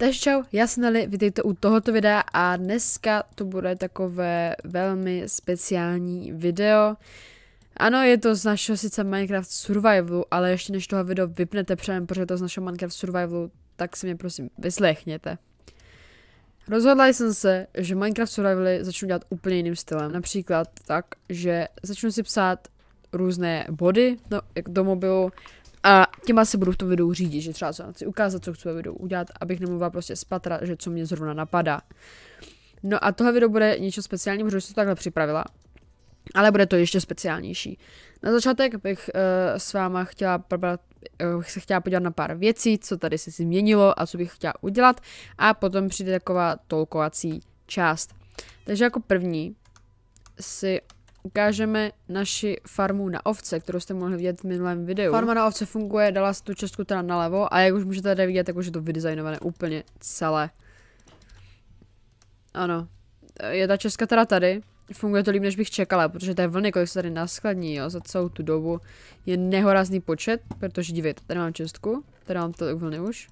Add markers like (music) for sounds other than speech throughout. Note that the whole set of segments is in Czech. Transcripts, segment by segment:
Takže čau, já jsem Nelly, vítejte u tohoto videa a dneska to bude takové velmi speciální video. Ano, je to z našeho sice Minecraft Survivalu, ale ještě než toho video vypnete předem, protože je to z našeho Minecraft Survivalu, tak si mě prosím vyslechněte. Rozhodla jsem se, že Minecraft Survivaly začnu dělat úplně jiným stylem. Například tak, že začnu si psát různé body no, do mobilu, a těma se budu v tom videu řídit, že třeba co chci ukázat, co chci ve videu udělat, abych nemluvila prostě z patra, že co mě zrovna napadá. No a tohle video bude něco speciálního, protože jsem to takhle připravila. Ale bude to ještě speciálnější. Na začátek bych uh, s váma chtěla probrat, uh, se chtěla podívat na pár věcí, co tady se změnilo a co bych chtěla udělat. A potom přijde taková tolkovací část. Takže jako první si ukážeme naši farmu na ovce, kterou jste mohli vidět v minulém videu. Farma na ovce funguje, dala si tu čestku teda nalevo a jak už můžete tady vidět, tak už je to vydesignované úplně celé. Ano. Je ta česka teda tady. Funguje to líp, než bych čekala, protože té vlny, kolik se tady naskladní, jo, za celou tu dobu, je nehorázný počet, protože dívejte, tady mám čestku, tady mám tu vlny už,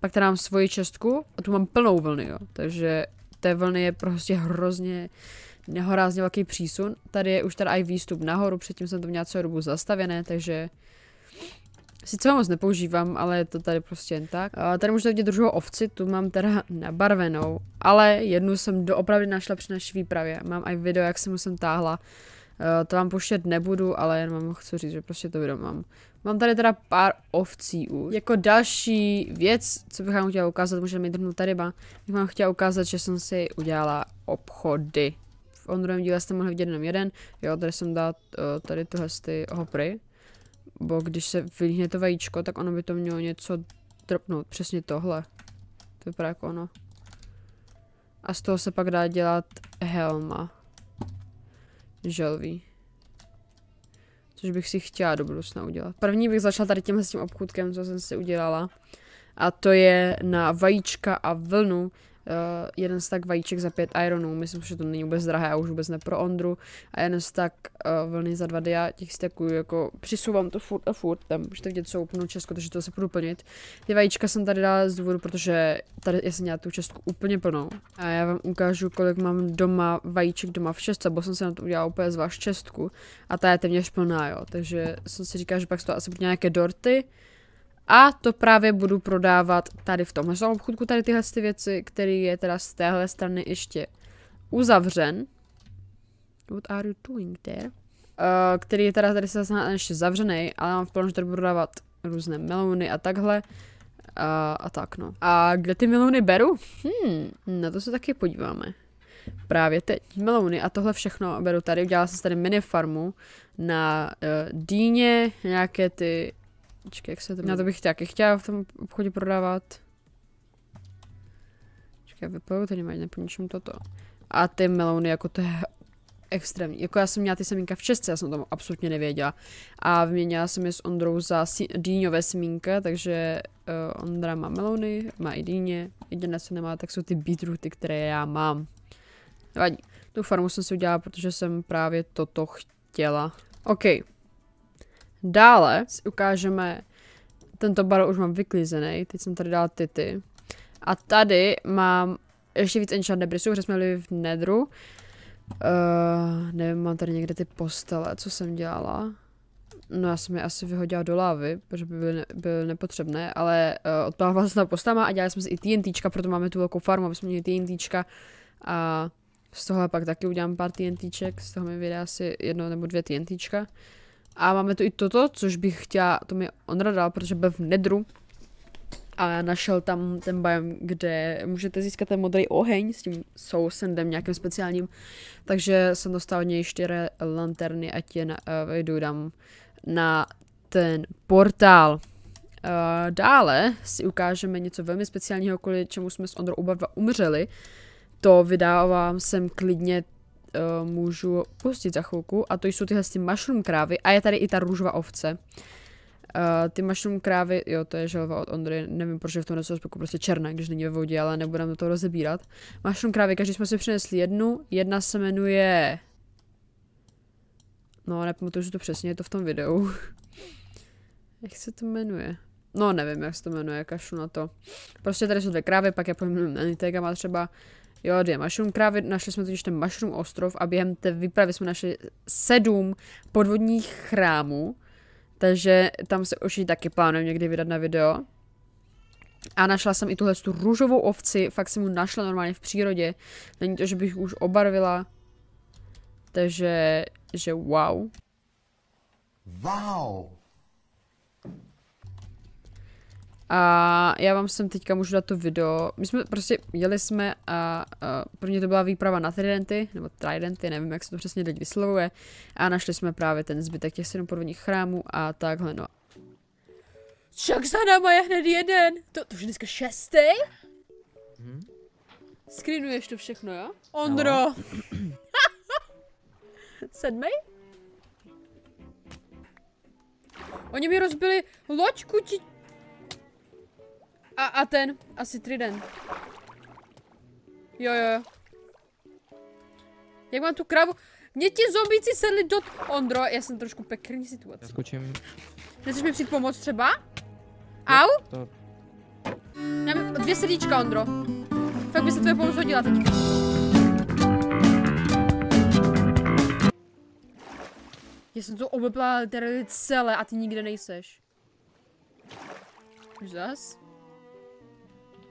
pak tady mám svoji čestku a tu mám plnou vlny, jo, takže té vlny je prostě hrozně, uh, nehorázně velký přísun. Tady je už teda i výstup nahoru, předtím jsem to měla celou dobu zastavené, takže Sice ho moc nepoužívám, ale je to tady prostě jen tak. A tady můžete vidět druhou ovci, tu mám teda nabarvenou, ale jednu jsem doopravdy našla při naší výpravě. Mám i video, jak jsem mu sem táhla. Uh, to vám poštět nebudu, ale jen vám chci říct, že prostě to video mám. Mám tady teda pár ovcí už. Jako další věc, co bych vám chtěla ukázat, můžeme jít tady, ta bych vám chtěla ukázat, že jsem si udělala obchody v Ondrovém díle jste mohli vidět jenom jeden. Jo, tady jsem dát uh, eh, tady tyhle ty hopry. Bo když se vylíhne to vajíčko, tak ono by to mělo něco dropnout. Přesně tohle. To vypadá jako ono. A z toho se pak dá dělat helma. Želví. Což bych si chtěla do budoucna udělat. První bych začala tady tímhle s tím obchůdkem, co jsem si udělala. A to je na vajíčka a vlnu Uh, jeden stack vajíček za pět ironů, myslím, že to není vůbec drahé a už vůbec ne pro Ondru. A jeden stack uh, eh, vlny za dva dia, těch stacků jako přisouvám to furt a furt, tam můžete vidět, co úplnou česko, takže to se budu plnit. Ty vajíčka jsem tady dala z důvodu, protože tady jsem měla tu čestku úplně plnou. A já vám ukážu, kolik mám doma vajíček doma v čestce, bo jsem se na to udělala úplně zvlášť čestku a ta je téměř plná, jo. Takže jsem si říkal, že pak to asi bude nějaké dorty, a to právě budu prodávat tady v tomhle obchodku, tady tyhle ty věci, který je teda z téhle strany ještě uzavřen. What are you doing there? Uh, který je teda tady se ještě zavřený, ale mám v plánu, že tady budu dávat různé melony a takhle. A, eh, a tak no. A kde ty melony beru? Hmm, na to se taky podíváme. Právě teď. melony a tohle všechno beru tady. Udělala jsem tady mini farmu na uh, dýně, nějaké ty Počkej, jak se to... Já to bych taky chtěla v tom obchodě prodávat. Počkej, vypoju tady mají, neponičím toto. A ty melony jako to je extrémní. Jako já jsem měla ty semínka v Česce, já jsem tomu absolutně nevěděla. A vyměnila jsem je s Ondrou za dýňové semínka, takže uh, Ondra má melony, má i dýně. Jediné, co nemá, tak jsou ty beetrooty, které já mám. Nevadí. Tu farmu jsem si udělala, protože jsem právě toto chtěla. OK, Dále si ukážeme, tento bar už mám vyklizený, teď jsem tady dala tity. A tady mám ještě víc enchant debrisů, protože jsme byli v nedru. Uh, nevím, mám tady někde ty postele, co jsem dělala. No já jsem je asi vyhodila do lávy, protože by byly, ne, byly nepotřebné, ale uh, eh, odplávala se na postama a dělali jsme si i TNTčka, proto máme tu velkou farmu, aby jsme měli TNTčka a z toho pak taky udělám pár TNTček, z toho mi vydá asi jedno nebo dvě TNTčka. Uh, a máme tu i toto, což bych chtěla, to mi Ondra dal, protože byl v nedru. A našel tam ten biom, kde můžete získat ten modrý oheň s tím sousendem nějakým speciálním. Takže jsem dostal od něj čtyři lanterny a tě na, uh, vejdu dám na ten portál. Uh, dále si ukážeme něco velmi speciálního, kvůli čemu jsme s Ondrou oba dva umřeli. To vydávám sem klidně uh, můžu pustit za chvilku. A to jsou tyhle ty mushroom krávy. A je tady i ta růžová ovce. Uh, ty mushroom krávy, jo, to je želva od Ondry, nevím, proč je v tomhle souspeku prostě černá, když není ve vodě, ale nebudeme to toho rozebírat. Mushroom krávy, každý jsme si přinesli jednu, jedna se jmenuje... No, nepamatuju si to přesně, je to v tom videu. (laughs) jak se to jmenuje? No, nevím, jak se to jmenuje, kašu na to. Prostě tady jsou dvě krávy, pak já pojmenuji není má třeba Jo, dvě mushroom krávy, našli jsme totiž ten mushroom ostrov a během té výpravy jsme našli sedm podvodních chrámů, takže tam se určitě taky plánujeme někdy vydat na video. A našla jsem i tuhle tu růžovou ovci, fakt jsem mu našla normálně v přírodě. Není to, že bych už obarvila. Takže, že wow. Wow. A já vám sem teďka můžu dát to video. My jsme prostě jeli jsme a, a pro mě to byla výprava na Tridenty, nebo Tridenty, nevím, jak se to přesně teď vyslovuje. A našli jsme právě ten zbytek těch sedm podvodních chrámů a takhle no. Čak za náma je hned jeden. To, to už je dneska šestý? Hmm? Screenuješ to všechno, jo? Ondro. No. (coughs) Sedmej? Oni mi rozbili loďku, ti a, a ten, asi Triden. Jo, jo, jo. Jak mám tu kravu? Mě ti zombíci sedli do... Ondro, já jsem trošku pekrní situace. Skočím. Nechceš mi přijít pomoct třeba? Au? To... Mám dvě srdíčka, Ondro. Fakt by se tvoje pomoc hodila teď. Já jsem to obeplala celé a ty nikde nejseš. Už zas?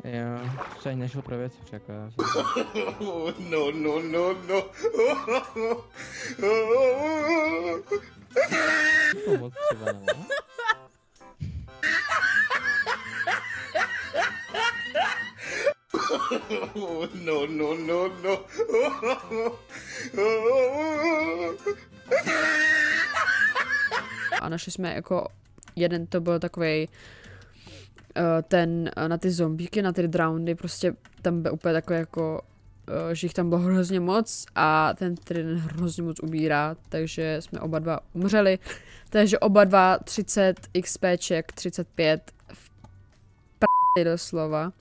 Jo, ani nešel pro věci překaz. no, no, no, no. to třeba, no? no, no, no, no. A našli jsme jako jeden, to byl takový Eh, ten, eh, na ty zombíky, na ty drowny, prostě tam byl úplně takové jako, eh, že jich tam bylo hrozně moc a ten trin hrozně moc ubírá, takže jsme oba dva umřeli. (laughs) Takže oba dva 30 XPček, 35 v do doslova.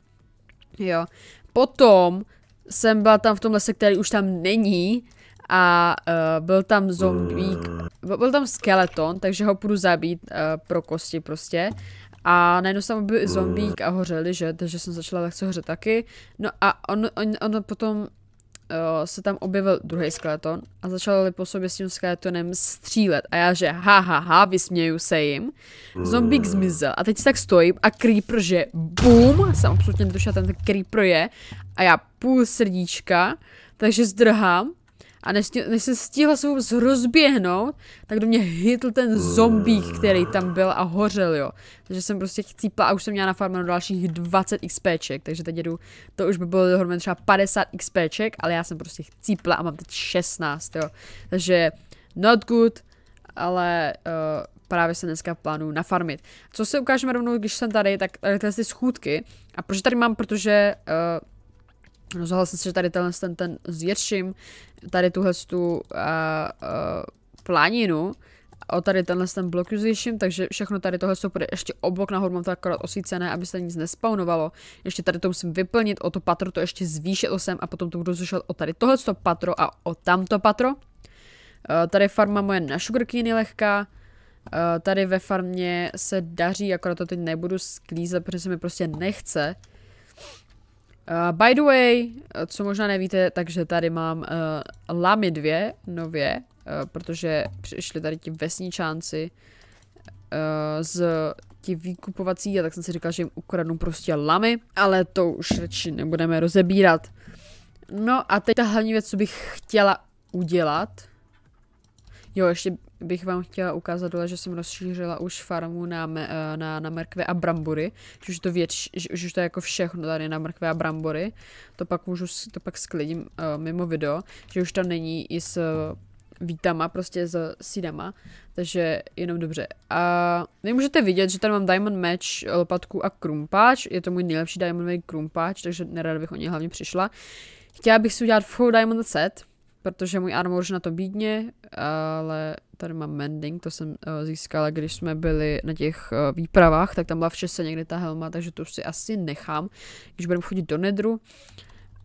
Jo. Potom jsem byla tam v tom lese, který už tam není a uh, byl tam zombík, mm. byl tam skeleton, takže ho půjdu zabít uh, pro kosti prostě. A najednou tam byl zombík a hořeli, že? Takže jsem začala tak co hořet taky. No a on, on, on potom uh, se tam objevil druhý skeleton a začali po sobě s tím skeletonem střílet. A já, že ha, ha, ha, vysměju se jim. Zombík hmm. zmizel. A teď si tak stojím a creeper, že bum, jsem absolutně netušila, ten creeper je. A já půl srdíčka, takže zdrhám a než, než jsem stihla se vůbec rozběhnout, tak do mě hitl ten zombík, který tam byl a hořel, jo. Takže jsem prostě chcípla a už jsem měla na farmu dalších 20 XPček, takže teď jedu, to už by bylo dohromady třeba 50 XPček, ale já jsem prostě chcípla a mám teď 16, jo. Takže not good, ale uh, právě se dneska plánuju nafarmit. Co se ukážeme rovnou, když jsem tady, tak tady ty schůdky. A proč tady mám, protože uh, Rozhodla jsem se, že tady tenhle ten, ten zvětším, tady tuhle tu uh, uh, planinu, o tady tenhle ten blok zvětším, takže všechno tady tohle jsou bude ještě oblok nahoru, mám to akorát osvícené, aby se nic nespawnovalo. Ještě tady to musím vyplnit, o to patro to ještě zvýšit osem a potom to budu zvýšit o tady tohle patro a o tamto patro. Uh, tady farma moje na sugarcane lehká, Uh, tady ve farmě se daří, akorát to teď nebudu sklízet, protože se mi prostě nechce. Uh, by the way, eh, co možná nevíte, takže tady mám uh, lamy dvě nově, uh, protože přišli tady ti vesničánci uh, z ti výkupovací a tak jsem si říkal, že jim ukradnu prostě lamy, ale to už radši nebudeme rozebírat. No a teď ta hlavní věc, co bych chtěla udělat. Jo, ještě bych vám chtěla ukázat dole, že jsem rozšířila už farmu na, eh, na, na mrkve a brambory. Že už to větš, že už to je jako všechno tady na mrkve a brambory. To pak můžu, to pak sklidím uh, mimo video, že už to není i s eh, vítama, prostě s sídama. takže jenom dobře. A vy můžete vidět, že tady mám diamond match, lopatku a krumpáč, je to můj nejlepší diamondový krumpáč, takže nerada bych o něj hlavně přišla. Chtěla bych si udělat full diamond set, protože můj armor už na to bídně, ale tady mám mending, to jsem uh, získala, když jsme byli na těch uh, výpravách, tak tam byla v čase někde ta helma, takže tu si asi nechám, když budeme chodit do nedru.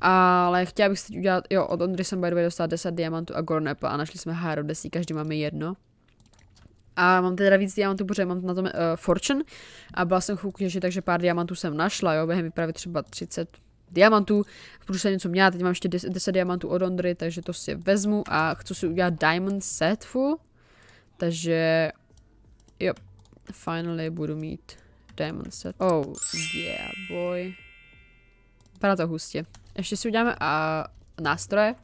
Ale chtěla bych si teď udělat, jo, od Ondry jsem by dostala 10 diamantů a Golden Apple a našli jsme Haro desí, každý máme jedno. A mám teda víc diamantů, protože mám na tom uh, Fortune a byla jsem chvilku takže pár diamantů jsem našla, jo, během výpravy třeba 30 diamantů, budu se něco měla, teď mám ještě 10 diamantů od Ondry, takže to si vezmu a chci si udělat diamond set full, takže, jo, finally budu mít diamond set. Oh, yeah, boy. Vypadá to hustě. Ještě si uděláme a nástroje.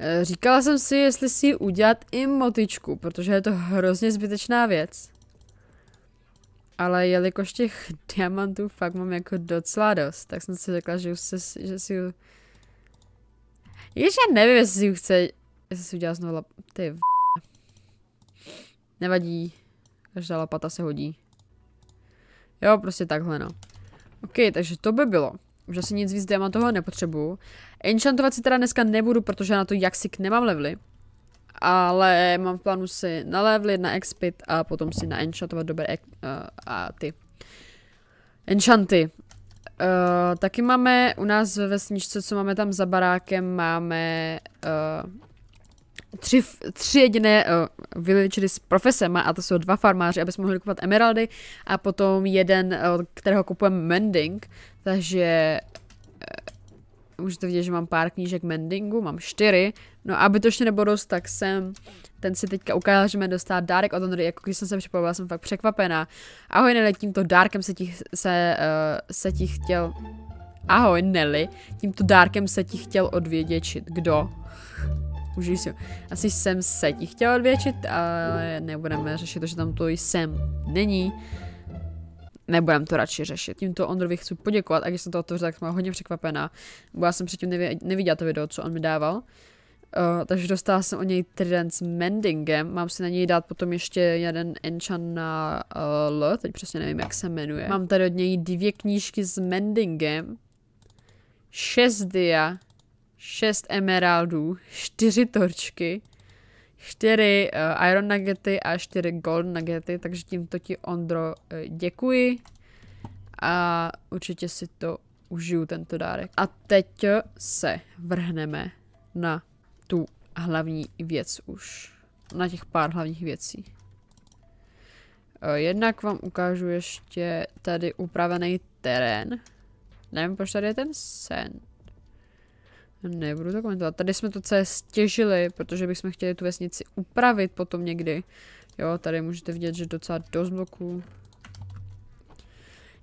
Eh, říkala jsem si, jestli si udělat i motičku, protože je to hrozně zbytečná věc. Ale jelikož těch (laughs) diamantů fakt mám jako docela dost, tak jsem si řekla, že, už se, že si Ježiš, já nevím, jestli si ju chce... Jestli si udělá znovu... Ty v... Nevadí. Každá lapata se hodí. Jo, prostě takhle no. OK, takže to by bylo. Už asi nic víc toho nepotřebuju. Enchantovat si teda dneska nebudu, protože na to jaksik nemám levely. Ale mám v plánu si na levely, na expit a potom si na enchantovat dobré uh, a ty. Enchanty. Uh, taky máme u nás ve vesničce, co máme tam za barákem, máme uh, tři, tři jediné uh, eh, vylečili s profesema, a to jsou dva farmáři, aby jsme mohli kupovat emeraldy, a potom jeden, uh, kterého kupujeme mending, takže uh, eh, můžete vidět, že mám pár knížek mendingu, mám čtyři, no aby to ještě nebylo dost, tak jsem, ten si teďka ukázal, že mě dostat dárek od Andry, jako když jsem se připravovala, jsem fakt překvapená. Ahoj, Nelly, tímto dárkem se ti, se, uh, se ti chtěl, ahoj Nelly, tímto dárkem se ti chtěl odvědět, kdo? už jsi, Asi jsem se ti chtěl odvětšit, ale nebudeme řešit to, že tam to jsem není. Nebudem to radši řešit. Tímto Ondrovi chci poděkovat, a když jsem to otevřela, tak jsem hodně překvapená. Bo já jsem předtím nevě- neviděla to video, co on mi dával. Uh, takže dostala jsem o něj trident s Mendingem, mám si na něj dát potom ještě jeden enchant na uh, L, teď přesně nevím, jak se jmenuje. Mám tady od něj dvě knížky s Mendingem, šest dia, 6 emeraldů, 4 torčky, 4 uh, eh, iron nuggety a 4 gold nuggety, takže tímto ti Ondro uh, děkuji a určitě si to užiju tento dárek. A teď se vrhneme na tu hlavní věc už. Na těch pár hlavních věcí. Eh, jednak vám ukážu ještě tady upravený terén. Nevím, proč tady je ten sand. Nebudu to komentovat. Tady jsme to celé stěžili, protože bychom chtěli tu vesnici upravit potom někdy. Jo, tady můžete vidět, že docela dost bloků.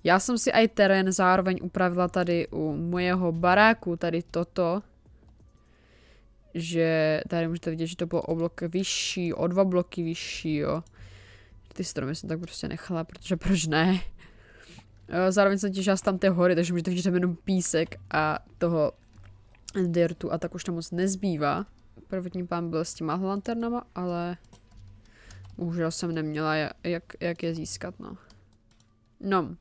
Já jsem si i terén zároveň upravila tady u mojeho baráku, tady toto. Že tady můžete vidět, že to bylo o blok vyšší, o dva bloky vyšší, jo. Ty stromy jsem tak prostě nechala, protože proč ne? Zároveň jsem těžila z tamté hory, takže můžete vidět, že jenom písek a toho dirtu a tak už tam moc nezbývá. Prvotní plán byl s těma lanternama, ale bohužel jsem neměla jak, jak je získat, no. No,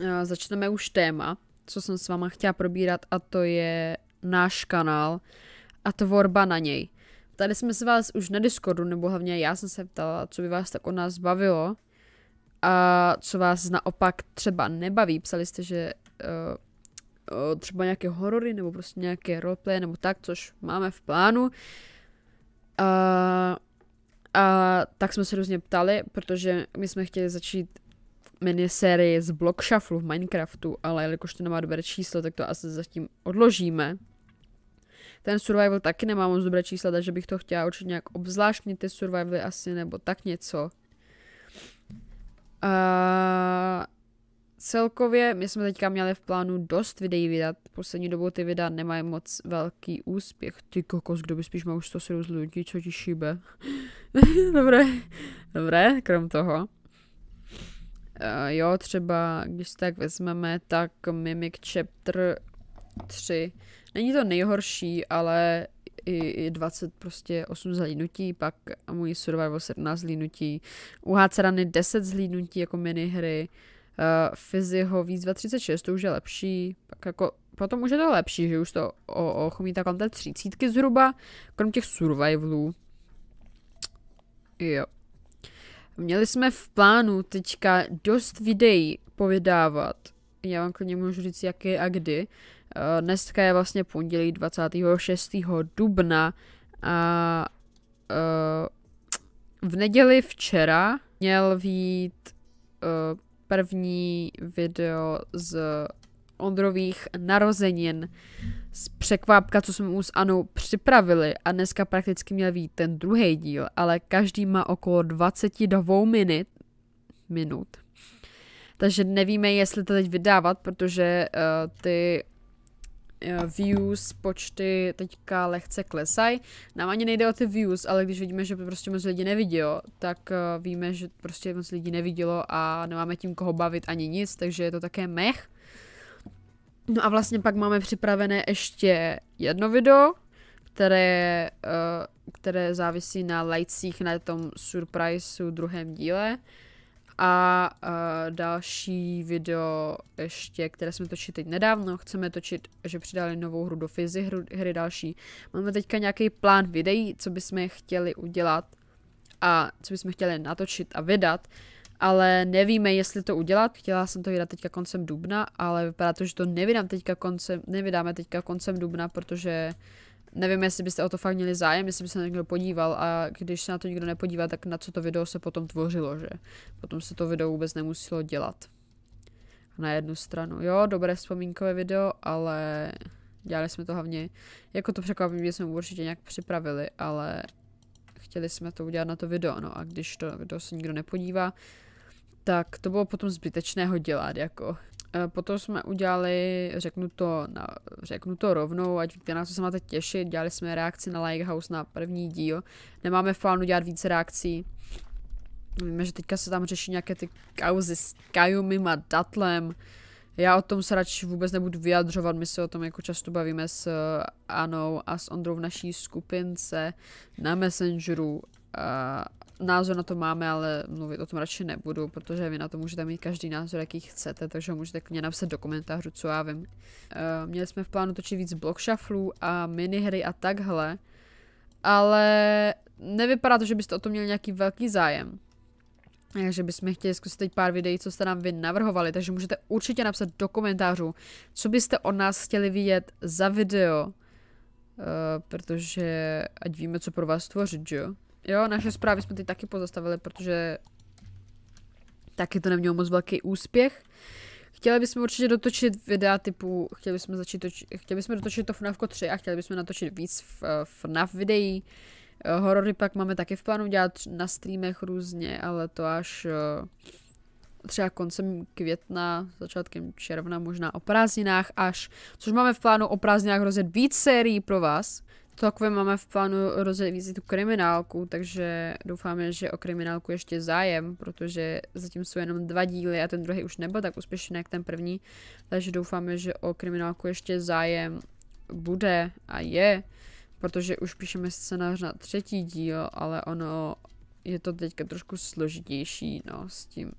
eh, začneme už téma, co jsem s váma chtěla probírat a to je náš kanál a tvorba na něj. Tady jsme se vás už na Discordu, nebo hlavně já jsem se ptala, co by vás tak o nás bavilo a co vás naopak třeba nebaví. Psali jste, že uh, třeba nějaké horory nebo prostě nějaké roleplay nebo tak, což máme v plánu. A, a tak jsme se různě ptali, protože my jsme chtěli začít minisérii z Block Shuffle v Minecraftu, ale jelikož to nemá dobré číslo, tak to asi zatím odložíme. Ten survival taky nemá moc dobré čísla, takže bych to chtěla určitě nějak obzvláštnit ty survivaly asi, nebo tak něco. A celkově my jsme teďka měli v plánu dost videí vydat. Poslední dobou ty videa nemají moc velký úspěch. Ty kokos, kdo by spíš má už 107 lidí, co ti šíbe. (laughs) dobré, dobré, krom toho. Uh, jo, třeba, když tak vezmeme, tak Mimic Chapter 3. Není to nejhorší, ale i, i 20 prostě 8 zhlídnutí, pak můj Survival 17 zhlídnutí, u Cerany 10 zhlídnutí jako minihry, uh, Eh, fyziho víc 36, to už je lepší, pak jako potom už je to lepší, že už to ochumí tak kolem té třicítky zhruba, krom těch survivalů. Jo. Měli jsme v plánu teďka dost videí povědávat. Já vám klidně můžu říct, jak je a kdy. Eh, dneska je vlastně pondělí 26. dubna a eh, v neděli včera měl vít první video z Ondrových narozenin z překvápka, co jsme mu s Anou připravili a dneska prakticky měl být ten druhý díl, ale každý má okolo 22 minut, minut. Takže nevíme, jestli to teď vydávat, protože uh, ty Eh, views, počty teďka lehce klesají. Nám ani nejde o ty views, ale když vidíme, že prostě moc lidí nevidělo, tak eh, víme, že prostě moc lidí nevidělo a nemáme tím koho bavit ani nic, takže je to také mech. No a vlastně pak máme připravené ještě jedno video, které, eh, které závisí na lajcích na tom surpriseu druhém díle. A uh, další video ještě, které jsme točili teď nedávno, chceme točit, že přidali novou hru do fyzy, hru, hry další. Máme teďka nějaký plán videí, co bychom chtěli udělat a co bychom chtěli natočit a vydat, ale nevíme, jestli to udělat. Chtěla jsem to vydat teďka koncem dubna, ale vypadá to, že to nevydám teďka koncem, nevydáme teďka koncem dubna, protože uh, Nevím, jestli byste o to fakt měli zájem, jestli by se na někdo podíval a když se na to nikdo nepodívá, tak na co to video se potom tvořilo, že? Potom se to video vůbec nemuselo dělat. Na jednu stranu. Jo, dobré vzpomínkové video, ale dělali jsme to hlavně, jako to že jsme určitě nějak připravili, ale chtěli jsme to udělat na to video, no a když to, to se nikdo nepodívá, tak to bylo potom zbytečné ho dělat, jako Eh, potom jsme udělali, řeknu to, na, řeknu to rovnou, ať víte, na co se máte těšit. Dělali jsme reakci na Lighthouse na první díl. Nemáme v plánu dělat více reakcí. Víme, že teďka se tam řeší nějaké ty kauzy s Kajumim a Datlem. Já o tom se radši vůbec nebudu vyjadřovat, my se o tom jako často bavíme s eh, Anou a s Ondrou v naší skupince na Messengeru. A, eh, názor na to máme, ale mluvit o tom radši nebudu, protože vy na to můžete mít každý názor, jaký chcete, takže ho můžete klidně napsat do komentářů, co já vím. Uh, měli jsme v plánu točit víc blok a minihry a takhle, ale nevypadá to, že byste o to měli nějaký velký zájem. Takže eh, bychom chtěli zkusit teď pár videí, co jste nám vy navrhovali, takže můžete určitě napsat do komentářů, co byste od nás chtěli vidět za video, uh, protože ať víme, co pro vás tvořit, že jo? Jo, naše zprávy jsme teď taky pozastavili, protože taky to nemělo moc velký úspěch. Chtěli bychom určitě dotočit videa typu, chtěli bychom, začít točit, chtěli bychom dotočit to FNAF 3 a chtěli bychom natočit víc FNAF eh, videí. Eh, horory pak máme taky v plánu dělat na streamech různě, ale to až eh, třeba koncem května, začátkem června, možná o prázdninách až, což máme v plánu o prázdninách rozjet víc sérií pro vás, Celkově máme v plánu rozvíjet tu kriminálku, takže doufáme, že o kriminálku ještě zájem, protože zatím jsou jenom dva díly a ten druhý už nebyl tak úspěšný jak ten první, takže doufáme, že o kriminálku ještě zájem bude a je, protože už píšeme scénář na třetí díl, ale ono je to teďka trošku složitější, no, s tím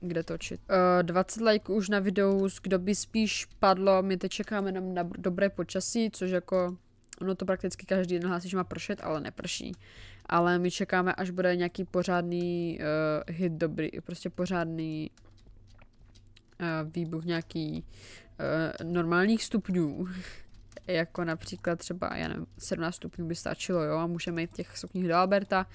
kde točit. Uh, 20 lajků už na videu, kdo by spíš padlo, my teď čekáme jenom na dobré počasí, což jako ono to prakticky každý den hlásí, že má pršet, ale neprší. Ale my čekáme, až bude nějaký pořádný uh, hit dobrý, prostě pořádný uh, výbuch nějaký uh, normálních stupňů. (laughs) jako například třeba, já nevím, 17 stupňů by stačilo, jo, a můžeme jít těch sukních do Alberta. Uh,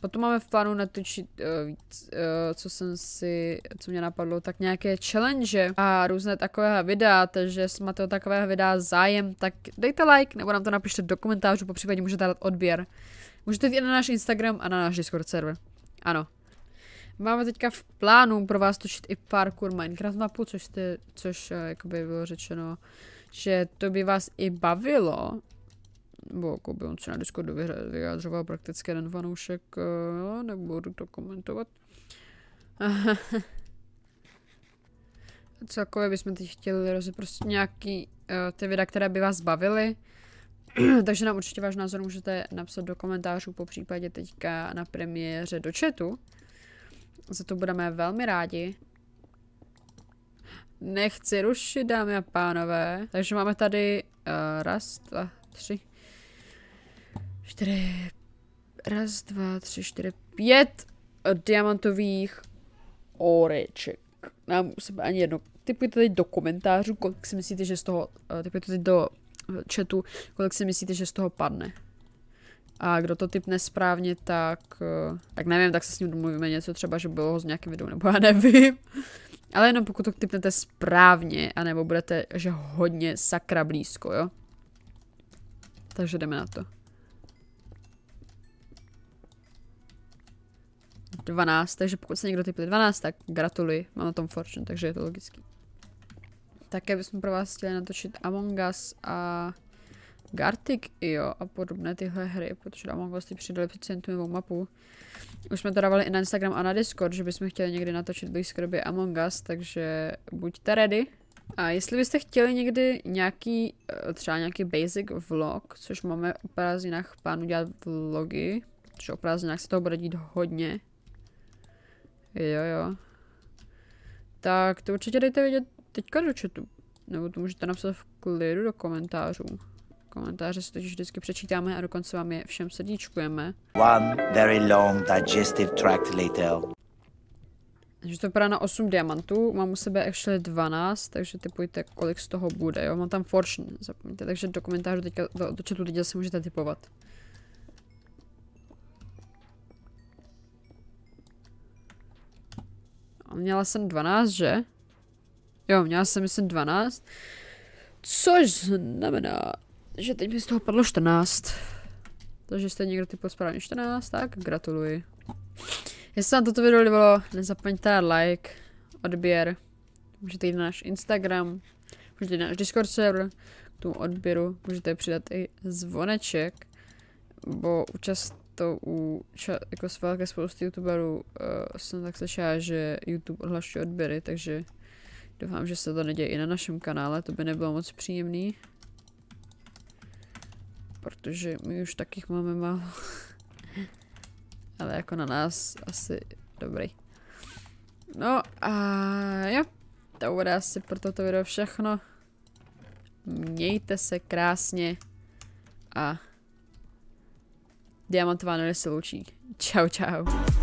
Potom máme v plánu natočit, uh, víc, uh, co jsem si, co mě napadlo, tak nějaké challenge a různé takové videa, takže jestli máte o takové videa zájem, tak dejte like, nebo nám to napište do komentářů, popřípadě můžete dát odběr. Můžete jít i na náš Instagram a na náš Discord server. Ano. Máme teďka v plánu pro vás točit i parkour Minecraft mapu, což, jste, což uh, jakoby bylo řečeno, že to by vás i bavilo, nebo jako by on se na Discordu vyjádřoval prakticky jeden fanoušek, eh, jo, nebudu to komentovat. (laughs) Celkově bychom teď chtěli rozjet prostě nějaký uh, ty videa, které by vás bavily. (clears throat) Takže nám určitě váš názor můžete napsat do komentářů, po případě teďka na premiéře do chatu. Za to budeme velmi rádi. Nechci rušit, dámy a pánové. Takže máme tady uh, raz, dva, tři, čtyři, raz, dva, tři, čtyři, pět diamantových oreček. Nám sebe ani jedno. Typujte teď do komentářů, kolik si myslíte, že z toho, eh, typujte teď do eh, chatu, kolik si myslíte, že z toho padne. A kdo to typ nesprávně, tak, eh, tak nevím, tak se s ním domluvíme něco třeba, že bylo ho z nějakým videu, nebo já nevím. Ale jenom pokud to typnete správně, anebo budete, že hodně sakra blízko, jo. Takže jdeme na to. 12, takže pokud se někdo typli 12, tak gratuluji, mám na tom fortune, takže je to logický. Také bychom pro vás chtěli natočit Among Us a Gartic, jo, a podobné tyhle hry, protože Among Us ty přidali přece tu novou mapu. Už jsme to dávali i na Instagram a na Discord, že bychom chtěli někdy natočit blízké době Among Us, takže buďte ready. A jestli byste chtěli někdy nějaký, eh, třeba nějaký basic vlog, což máme o prázdninách plánu dělat vlogy, protože o prázdninách se toho bude dít hodně, Jo, jo. Tak to určitě dejte vědět teďka do chatu. Nebo to můžete napsat v klidu do komentářů. Komentáře si totiž vždycky přečítáme a dokonce vám je všem srdíčkujeme. One very long digestive tract later. Takže to vypadá na 8 diamantů, mám u sebe actually 12, takže typujte, kolik z toho bude, jo, mám tam fortune, zapomeňte, takže do komentářů teďka, do, do chatu teď si můžete typovat. měla jsem 12, že? Jo, měla jsem myslím 12. Což znamená, že teď mi z toho padlo 14. Takže jste někdo typu správně 14, tak gratuluji. Jestli vám toto video líbilo, nezapomeňte dát like, odběr. Můžete jít na náš Instagram, můžete jít na náš Discord server, k tomu odběru můžete přidat i zvoneček, bo účast to u ča- jako velké spousty youtuberů uh, jsem tak slyšela, že YouTube odhlašuje odběry, takže doufám, že se to neděje i na našem kanále, to by nebylo moc příjemný. Protože my už takých máme málo. (laughs) Ale jako na nás asi dobrý. No a jo, to bude asi pro toto video všechno. Mějte se krásně a Diamantová Nelly se loučí. Čau, čau.